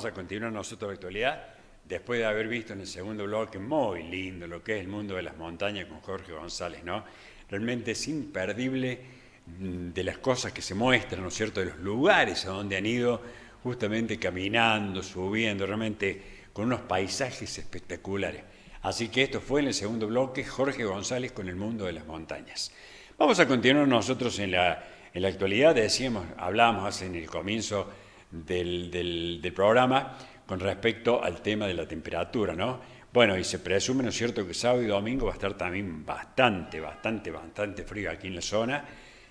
vamos a continuar nosotros la actualidad después de haber visto en el segundo bloque muy lindo lo que es el mundo de las montañas con Jorge González, ¿no? Realmente es imperdible mm, de las cosas que se muestran, ¿no es cierto?, de los lugares a donde han ido justamente caminando, subiendo, realmente con unos paisajes espectaculares. Así que esto fue en el segundo bloque, Jorge González con el mundo de las montañas. Vamos a continuar nosotros en la, en la actualidad, decíamos, hablamos hace en el comienzo del, programa con respecto al tema de la temperatura, ¿no? Bueno, y se presume, ¿no es cierto?, que sábado y domingo va a estar también bastante, bastante, bastante frío aquí en la zona.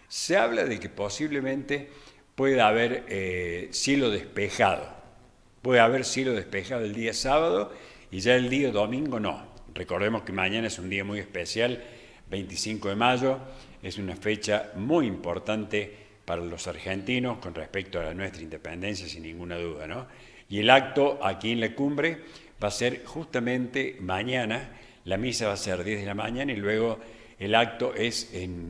Se habla de que posiblemente pueda haber eh, cielo despejado. Puede haber cielo despejado el día sábado y ya el día domingo no. Recordemos que mañana es un día muy especial, 25 de mayo, es una fecha muy importante para los argentinos con respecto a nuestra independencia, sin ninguna duda. ¿no? Y el acto aquí en la cumbre va a ser justamente mañana, la misa va a ser 10 de la mañana y luego el acto es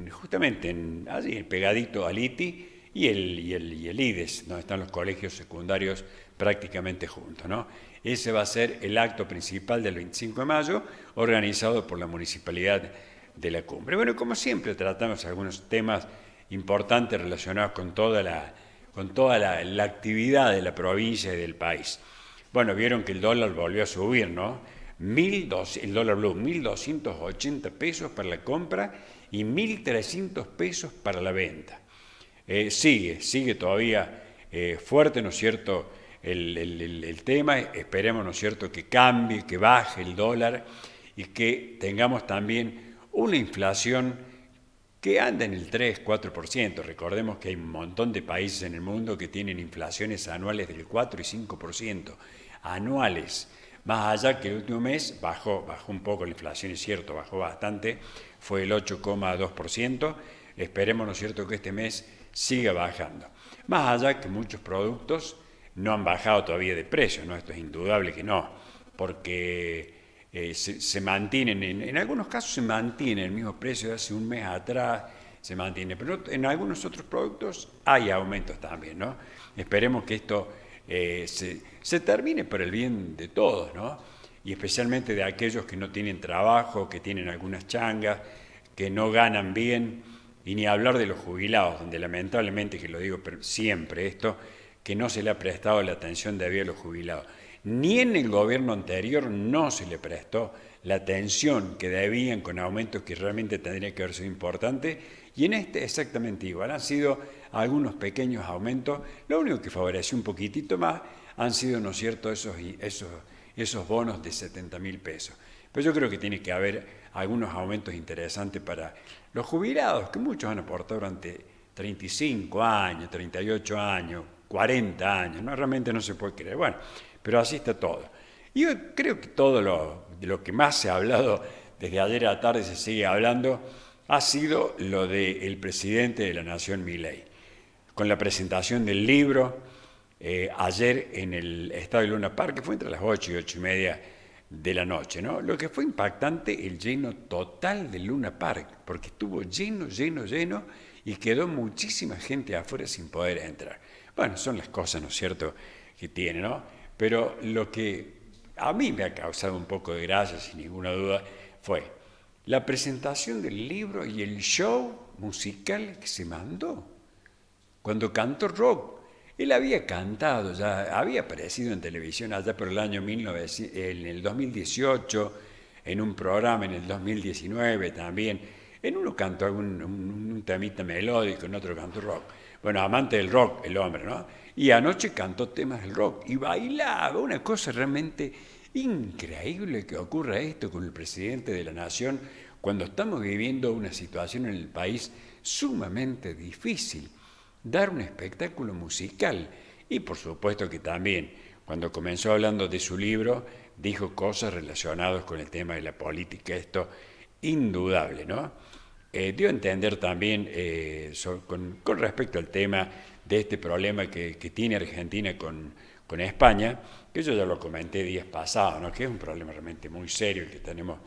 justamente en, allí, pegadito al ITI y el, y, el, IDES, donde están los colegios secundarios prácticamente juntos. ¿no? Ese va a ser el acto principal del 25 de mayo, organizado por la Municipalidad de la Cumbre. Bueno, como siempre, tratamos algunos temas importantes relacionados con toda la, con toda la, actividad de la provincia y del país. Bueno, vieron que el dólar volvió a subir, ¿no? el dólar blue, 1.280 pesos para la compra y 1.300 pesos para la venta. Eh, sigue, sigue todavía eh, fuerte, ¿no es cierto?, el, el, tema. Esperemos, ¿no es cierto?, que cambie, que baje el dólar y que tengamos también una inflación que anda en el 3-4%. Recordemos que hay un montón de países en el mundo que tienen inflaciones anuales del 4 y 5%, anuales. Más allá que el último mes bajó, bajó un poco la inflación, es cierto, bajó bastante, fue el 8,2%. Esperemos, ¿no es cierto?, que este mes siga bajando. Más allá que muchos productos no han bajado todavía de precio, ¿no? Esto es indudable que no, porque eh, se, mantienen, en, algunos casos se mantiene el mismo precio de hace un mes atrás, se mantiene, pero en algunos otros productos hay aumentos también, ¿no? Esperemos que esto eh, se, termine por el bien de todos, ¿no? Y especialmente de aquellos que no tienen trabajo, que tienen algunas changas, que no ganan bien, y ni hablar de los jubilados, donde lamentablemente, que lo digo siempre esto, que no se le ha prestado la atención de a los jubilados. Ni en el gobierno anterior no se le prestó la atención que debían con aumentos que realmente tendrían que haber sido importantes. Y en este exactamente igual. Han sido algunos pequeños aumentos. Lo único que favoreció un poquitito más han sido, ¿no cierto?, esos, esos, bonos de 70 mil pesos. Pero yo creo que tiene que haber algunos aumentos interesantes para los jubilados, que muchos han aportado durante 35 años, 38 años, 40 años, ¿no? realmente no se puede creer. Bueno, pero así está todo. yo creo que todo lo, lo que más se ha hablado desde ayer a la tarde, se sigue hablando, ha sido lo del presidente de la Nación, Milei, con la presentación del libro eh, ayer en el Estado de Luna Park, que fue entre las 8 y 8 y media de la noche, ¿no? Lo que fue impactante el lleno total de Luna Park, porque estuvo lleno, lleno, lleno y quedó muchísima gente afuera sin poder entrar. Bueno, son las cosas, ¿no es cierto?, que tiene, ¿no? Pero lo que a mí me ha causado un poco de gracia, sin ninguna duda, fue la presentación del libro y el show musical que se mandó. Cuando cantó rock, él había cantado, ya había aparecido en televisión allá por el año 2018, en un programa en el 2019 también. En uno cantó un, un, temita melódico, en otro cantó rock. Bueno, amante del rock, el hombre, ¿no? Y anoche cantó temas del rock y bailaba, una cosa realmente increíble que ocurra esto con el presidente de la nación cuando estamos viviendo una situación en el país sumamente difícil. Dar un espectáculo musical y por supuesto que también cuando comenzó hablando de su libro dijo cosas relacionadas con el tema de la política, esto indudable, ¿no? Eh, dio a entender también eh, con, respecto al tema de este problema que, tiene Argentina con, con, España, que yo ya lo comenté días pasados, que es un problema realmente muy serio el que tenemos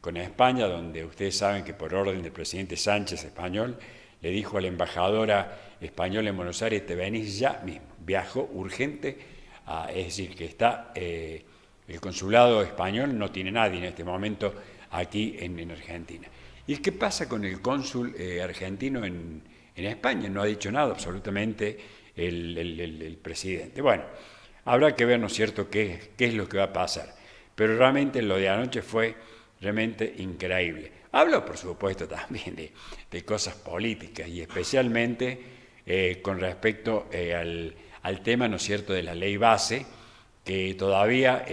con España, donde ustedes saben que por orden del presidente Sánchez español le dijo a la embajadora española en Buenos Aires, te venís ya mismo, viajo urgente, a, es decir, que está eh, el consulado español, no tiene nadie en este momento aquí en Argentina. ¿Y qué pasa con el cónsul eh, argentino en, España? No ha dicho nada absolutamente el, presidente. Bueno, habrá que ver, ¿no es cierto?, qué, qué es lo que va a pasar. Pero realmente lo de anoche fue realmente increíble. Hablo, por supuesto, también de, cosas políticas y especialmente eh, con respecto eh, al, tema, ¿no es cierto?, de la ley base, que todavía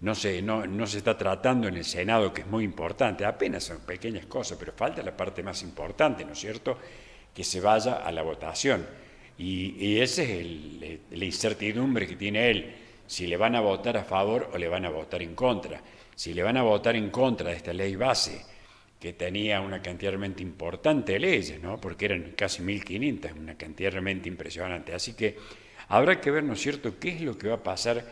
no se, no, no se está tratando en el Senado, que es muy importante, apenas son pequeñas cosas, pero falta la parte más importante, ¿no es cierto?, que se vaya a la votación. Y, y esa es la incertidumbre que tiene él, si le van a votar a favor o le van a votar en contra. Si le van a votar en contra de esta ley base, que tenía una cantidad realmente importante de leyes, ¿no? porque eran casi 1.500, una cantidad realmente impresionante. Así que habrá que ver, ¿no es cierto?, qué es lo que va a pasar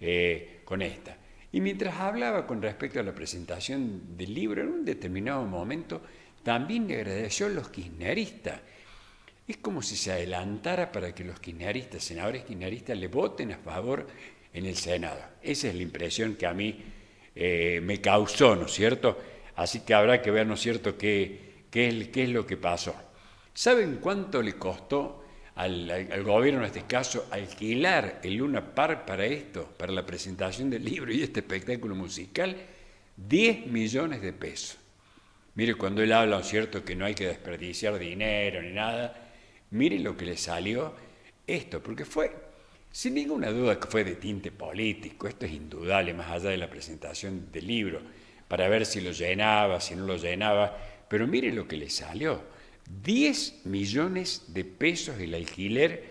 eh, con esta. Y mientras hablaba con respecto a la presentación del libro, en un determinado momento también le agradeció a los kirchneristas. Es como si se adelantara para que los kirchneristas, senadores kirchneristas, le voten a favor en el Senado. Esa es la impresión que a mí eh, me causó, ¿no es cierto? Así que habrá que ver, ¿no es cierto?, qué es lo que pasó. ¿Saben cuánto le costó al, gobierno, en este caso, alquilar el Luna Park para esto, para la presentación del libro y este espectáculo musical, 10 millones de pesos. Mire, cuando él habla, cierto, que no hay que desperdiciar dinero ni nada, mire lo que le salió esto, porque fue, sin ninguna duda, que fue de tinte político, esto es indudable, más allá de la presentación del libro, para ver si lo llenaba, si no lo llenaba, pero mire lo que le salió 10 millones de pesos el alquiler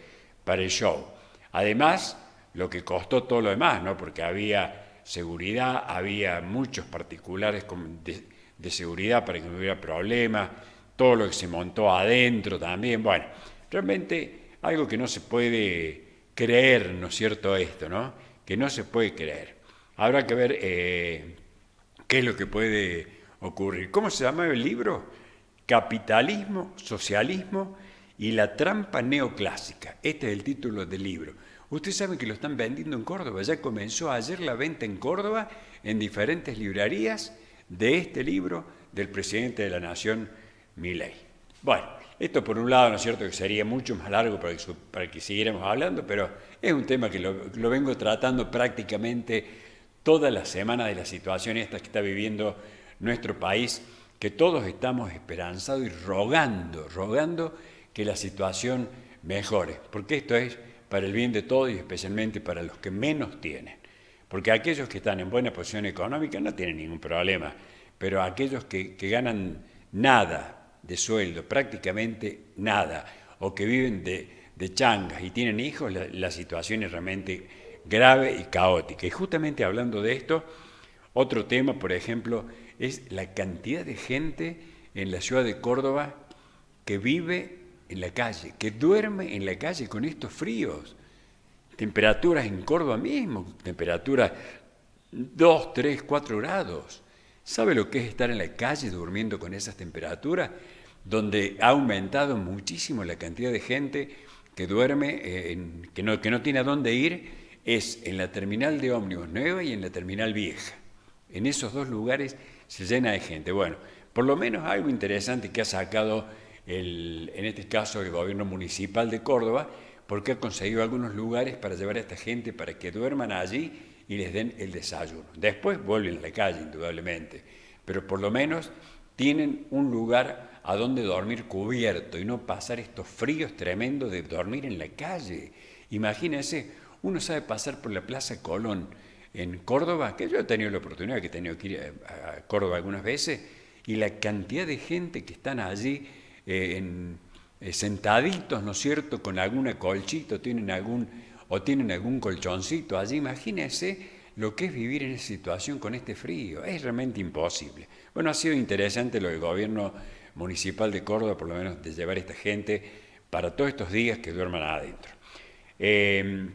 para el show. Además, lo que costó todo lo demás, ¿no? Porque había seguridad, había muchos particulares de, seguridad para que no hubiera problemas, todo lo que se montó adentro también. Bueno, realmente algo que no se puede creer, ¿no es cierto esto, ¿no? Que no se puede creer. Habrá que ver eh, qué es lo que puede ocurrir. ¿Cómo se llama el libro? Capitalismo, Socialismo y la trampa neoclásica. Este es el título del libro. Ustedes saben que lo están vendiendo en Córdoba. Ya comenzó ayer la venta en Córdoba, en diferentes librerías, de este libro del presidente de la Nación, Milei. Bueno, esto por un lado, ¿no es cierto?, que sería mucho más largo para que, siguiéramos hablando, pero es un tema que lo, lo vengo tratando prácticamente todas las semanas de la situación esta que está viviendo nuestro país que todos estamos esperanzados y rogando, rogando que la situación mejore, porque esto es para el bien de todos y especialmente para los que menos tienen. Porque aquellos que están en buena posición económica no tienen ningún problema, pero aquellos que, ganan nada de sueldo, prácticamente nada, o que viven de, changas y tienen hijos, la situación es realmente grave y caótica. Y justamente hablando de esto, otro tema, por ejemplo, es la cantidad de gente en la ciudad de Córdoba que vive en la calle, que duerme en la calle con estos fríos. Temperaturas en Córdoba mismo, temperaturas 2, 3, 4 grados. ¿Sabe lo que es estar en la calle durmiendo con esas temperaturas? Donde ha aumentado muchísimo la cantidad de gente que duerme, eh, que, no, que no tiene a dónde ir, es en la terminal de ómnibus nueva y en la terminal vieja. En esos dos lugares se llena de gente. Bueno, por lo menos algo interesante que ha sacado, el, en este caso, el gobierno municipal de Córdoba, porque ha conseguido algunos lugares para llevar a esta gente para que duerman allí y les den el desayuno. Después vuelven a la calle, indudablemente, pero por lo menos tienen un lugar a donde dormir cubierto y no pasar estos fríos tremendos de dormir en la calle. Imagínense, uno sabe pasar por la Plaza Colón, en Córdoba, que yo he tenido la oportunidad, que he tenido que ir a, Córdoba algunas veces, y la cantidad de gente que están allí eh, eh, sentaditos, ¿no es cierto?, con alguna colchito, tienen algún, o tienen algún colchoncito allí. Imagínense lo que es vivir en esa situación con este frío. Es realmente imposible. Bueno, ha sido interesante lo del gobierno municipal de Córdoba, por lo menos de llevar esta gente para todos estos días que duerman adentro. Eh,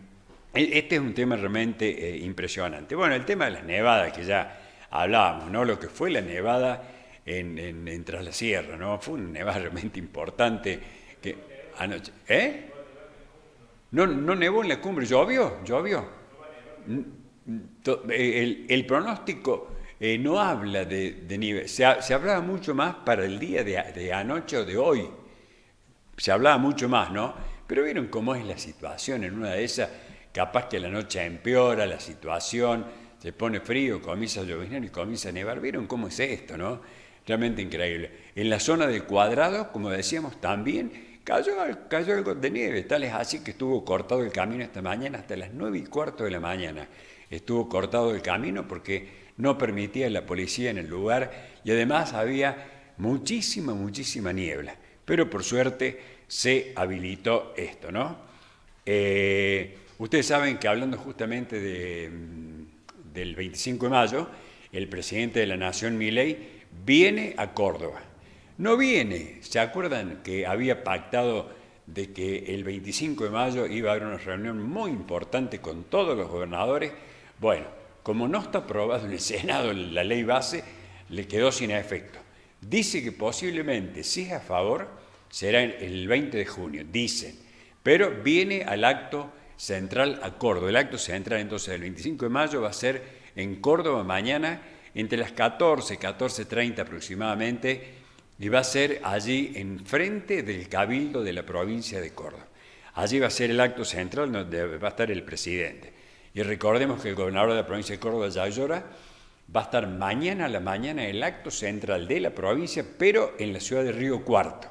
e, este es un tema realmente eh, impresionante. Bueno, el tema de las nevadas que ya hablábamos, ¿no? Lo que fue la nevada en, en, Tras la Sierra, ¿no? Fue una nevada realmente importante ¿Eh? No, no nevó en la cumbre, llovió, llovió. Eh, el, pronóstico eh, no habla de, nieve, se, hablaba mucho más para el día de, de anoche o de hoy, se hablaba mucho más, ¿no? Pero vieron cómo es la situación en una de esas capaz que la noche empeora la situación, se pone frío, comienza a llover y comienza a nevar. ¿Vieron cómo es esto, no? Realmente increíble. En la zona del cuadrado, como decíamos también, cayó, cayó algo de nieve, tal es así que estuvo cortado el camino esta mañana hasta las 9 y cuarto de la mañana. Estuvo cortado el camino porque no permitía la policía en el lugar y además había muchísima, muchísima niebla. Pero por suerte se habilitó esto, ¿no? Eh, Ustedes saben que hablando justamente mm, del 25 de mayo, el presidente de la Nación, Milei, viene a Córdoba. No viene, ¿se acuerdan que había pactado de que el 25 de mayo iba a haber una reunión muy importante con todos los gobernadores? Bueno, como no está aprobado en el Senado la ley base, le quedó sin efecto. Dice que posiblemente, si es a favor, será el 20 de junio, dicen, pero viene al acto central a Córdoba. El acto central entonces el 25 de mayo va a ser en Córdoba mañana entre las 14, 14.30 aproximadamente y va a ser allí en frente del Cabildo de la provincia de Córdoba. Allí va a ser el acto central donde va a estar el presidente. Y recordemos que el gobernador de la provincia de Córdoba, Yayora, va a estar mañana a la mañana en el acto central de la provincia, pero en la ciudad de Río Cuarto.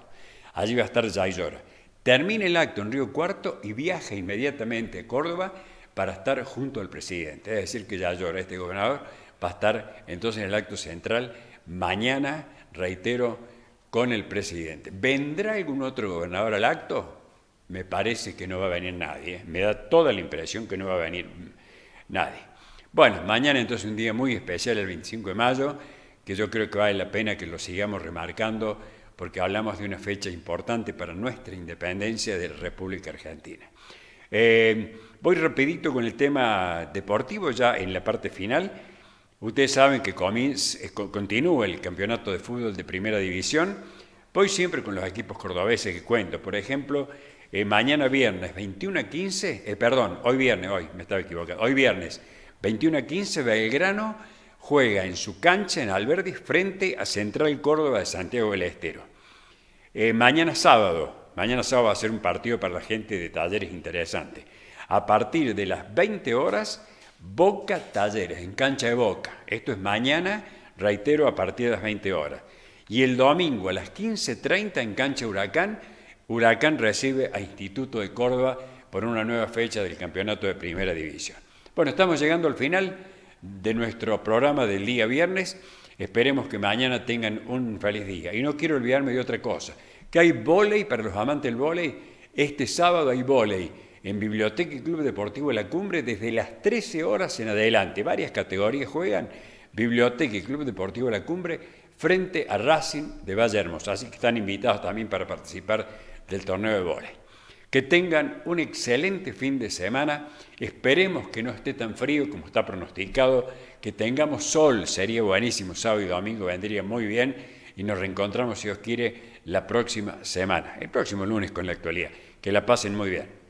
Allí va a estar Yayora termine el acto en Río Cuarto y viaje inmediatamente a Córdoba para estar junto al presidente. Es decir, que ya llora este gobernador, va a estar entonces en el acto central mañana, reitero, con el presidente. ¿Vendrá algún otro gobernador al acto? Me parece que no va a venir nadie. ¿eh? Me da toda la impresión que no va a venir nadie. Bueno, mañana entonces un día muy especial, el 25 de mayo, que yo creo que vale la pena que lo sigamos remarcando porque hablamos de una fecha importante para nuestra independencia de la República Argentina. Eh, voy rapidito con el tema deportivo ya en la parte final. Ustedes saben que eh, continúa el campeonato de fútbol de primera división. Voy siempre con los equipos cordobeses que cuento. Por ejemplo, eh, mañana viernes 21 a 15, perdón, hoy viernes, hoy me estaba equivocando, hoy viernes 21 a 15 Belgrano juega en su cancha en Alberdi frente a Central Córdoba de Santiago del Estero. Eh, mañana sábado, mañana sábado va a ser un partido para la gente de talleres interesante. A partir de las 20 horas, Boca Talleres, en cancha de Boca. Esto es mañana, reitero, a partir de las 20 horas. Y el domingo a las 15.30 en cancha Huracán, Huracán recibe a Instituto de Córdoba por una nueva fecha del campeonato de primera división. Bueno, estamos llegando al final de nuestro programa del día viernes. Esperemos que mañana tengan un feliz día. Y no quiero olvidarme de otra cosa, que hay volei para los amantes del volei. Este sábado hay volei en Biblioteca y Club Deportivo La Cumbre desde las 13 horas en adelante. Varias categorías juegan. Biblioteca y Club Deportivo de La Cumbre frente a Racing de Valle Así que están invitados también para participar del torneo de volei. Que tengan un excelente fin de semana. Esperemos que no esté tan frío como está pronosticado. Que tengamos sol, sería buenísimo. Sábado y domingo vendría muy bien. Y nos reencontramos, si os quiere, la próxima semana, el próximo lunes con la actualidad. Que la pasen muy bien.